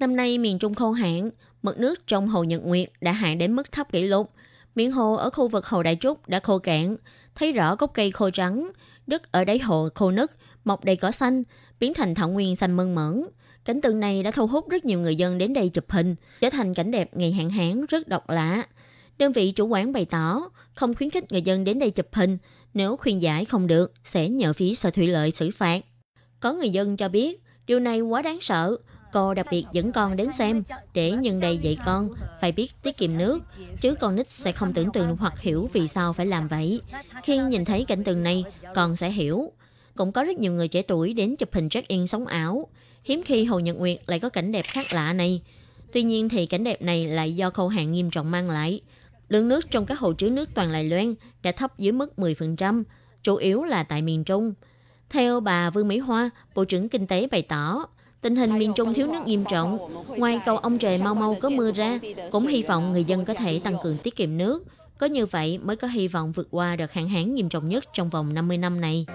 Năm nay miền Trung khô hạn, mực nước trong hồ Nhật Nguyệt đã hạ đến mức thấp kỷ lục. Miệng hồ ở khu vực hồ Đại Trúc đã khô cạn, thấy rõ gốc cây khô trắng, đất ở đáy hồ khô nứt, mọc đầy cỏ xanh, biến thành thảo nguyên xanh mơn mởn. Cảnh tượng này đã thu hút rất nhiều người dân đến đây chụp hình, trở thành cảnh đẹp ngày hạn hán rất độc lạ. Đơn vị chủ quán bày tỏ không khuyến khích người dân đến đây chụp hình, nếu khuyên giải không được sẽ nhờ phí sở thủy lợi xử phạt. Có người dân cho biết điều này quá đáng sợ, Cô đặc biệt dẫn con đến xem để nhân đây dạy con phải biết tiết kiệm nước, chứ con nít sẽ không tưởng tượng hoặc hiểu vì sao phải làm vậy. Khi nhìn thấy cảnh tượng này, con sẽ hiểu. Cũng có rất nhiều người trẻ tuổi đến chụp hình check-in sống ảo. Hiếm khi Hồ Nhật Nguyệt lại có cảnh đẹp khác lạ này. Tuy nhiên thì cảnh đẹp này lại do khâu hạn nghiêm trọng mang lại. Lượng nước trong các hồ chứa nước toàn lại Loan đã thấp dưới mức 10%, chủ yếu là tại miền Trung. Theo bà Vương Mỹ Hoa, Bộ trưởng Kinh tế bày tỏ, Tình hình miền Trung thiếu nước nghiêm trọng. Ngoài cầu ông trời mau mau có mưa ra, cũng hy vọng người dân có thể tăng cường tiết kiệm nước. Có như vậy mới có hy vọng vượt qua đợt hạn hán nghiêm trọng nhất trong vòng 50 năm này.